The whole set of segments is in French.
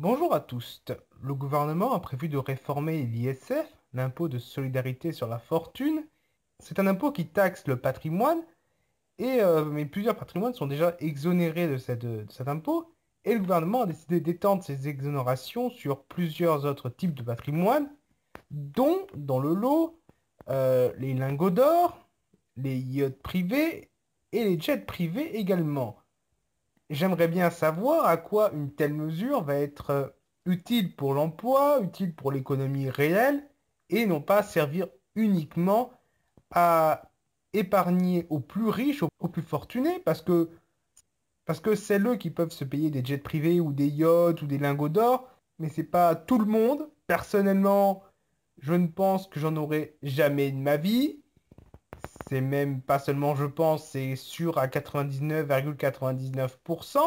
Bonjour à tous. Le gouvernement a prévu de réformer l'ISF, l'impôt de solidarité sur la fortune. C'est un impôt qui taxe le patrimoine, et euh, mais plusieurs patrimoines sont déjà exonérés de, cet impôt, et le gouvernement a décidé d'étendre ces exonérations sur plusieurs autres types de patrimoine, dont dans le lot euh, les lingots d'or, les yachts privés et les jets privés également. J'aimerais bien savoir à quoi une telle mesure va être euh, utile pour l'emploi, utile pour l'économie réelle, et non pas servir uniquement à épargner aux plus riches, aux plus fortunés, parce que parce que c'est eux qui peuvent se payer des jets privés ou des yachts ou des lingots d'or, mais c'est pas tout le monde. Personnellement, je ne pense que j'en aurai jamais de ma vie c'est même pas seulement je pense, c'est sûr à 99,99%.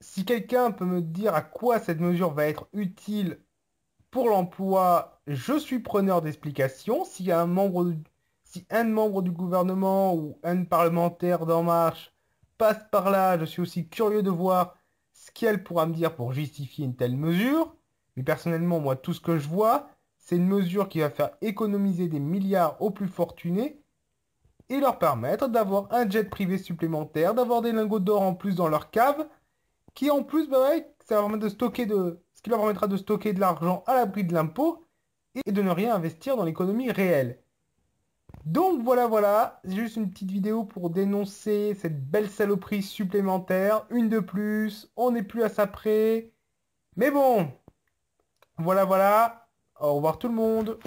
Si quelqu'un peut me dire à quoi cette mesure va être utile pour l'emploi, je suis preneur d'explications. Si un membre, si un membre du gouvernement ou un parlementaire d'En Marche passe par là, je suis aussi curieux de voir ce qu'elle pourra me dire pour justifier une telle mesure. Mais personnellement, moi, tout ce que je vois, c'est une mesure qui va faire économiser des milliards aux plus fortunés et leur permettre d'avoir un jet privé supplémentaire, d'avoir des lingots d'or en plus dans leur cave, qui en plus, bah ça leur de stocker de, ce qui leur permettra de stocker de l'argent à l'abri de l'impôt et de ne rien investir dans l'économie réelle. Donc voilà, voilà, c'est juste une petite vidéo pour dénoncer cette belle saloperie supplémentaire, une de plus, on n'est plus à ça près. Mais bon, voilà, voilà, au revoir tout le monde.